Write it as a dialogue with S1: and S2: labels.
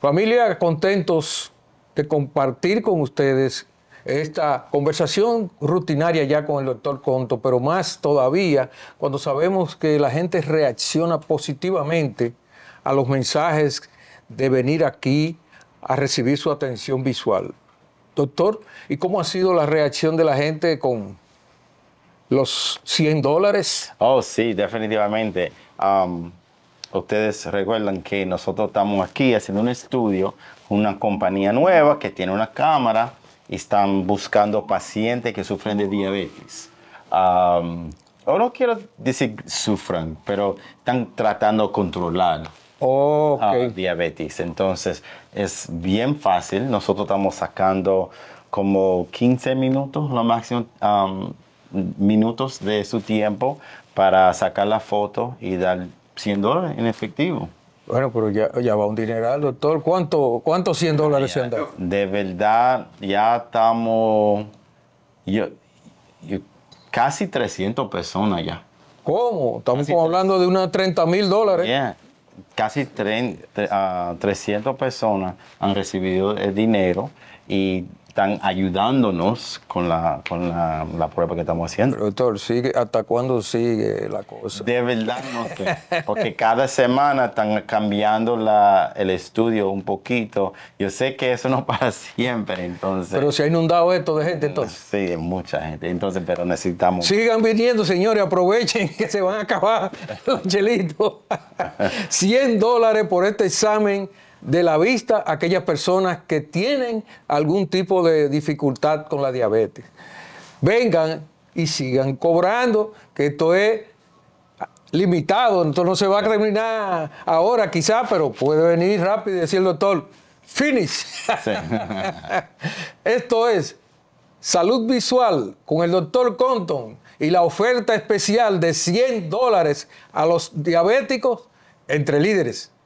S1: Familia, contentos de compartir con ustedes esta conversación rutinaria ya con el doctor Conto, pero más todavía cuando sabemos que la gente reacciona positivamente a los mensajes de venir aquí a recibir su atención visual. Doctor, ¿y cómo ha sido la reacción de la gente
S2: con los 100 dólares? Oh, sí, definitivamente. Um, ustedes recuerdan que nosotros estamos aquí haciendo un estudio, una compañía nueva que tiene una cámara y están buscando pacientes que sufren de diabetes. o no quiero decir sufren, pero están tratando de controlar oh, ah, diabetes. Entonces es bien fácil. Nosotros estamos sacando como 15 minutos, lo máximo minutos de su tiempo para sacar la foto y dar 100 dólares en efectivo. Bueno, pero ya, ya va un dineral, doctor. ¿Cuánto, ¿Cuántos 100 dólares se han dado? De verdad, ya estamos casi 300 personas ya. ¿Cómo? Estamos hablando de unos 30 mil dólares. Casi 300 ah, personas han recibido el dinero y están ayudándonos con la, prueba que estamos haciendo. Pero, doctor, ¿sigue, ¿hasta cuándo sigue la cosa? De verdad no sé, porque cada semana están cambiando el estudio un poquito. Yo sé que eso no para siempre, entonces. Pero se ha inundado esto de gente, entonces. Sí, mucha gente, entonces, pero necesitamos... Sigan viniendo, señores, aprovechen que se van a acabar los
S1: chelitos. 100 dólares por este examen de la vista a aquellas personas que tienen algún tipo de dificultad con la diabetes. Vengan y sigan cobrando, que esto es limitado, entonces no se va a terminar ahora quizá, pero puede venir rápido y decir el doctor, finish. esto es salud visual con el doctor Conton y la oferta especial de 100 dólares a los diabéticos entre líderes.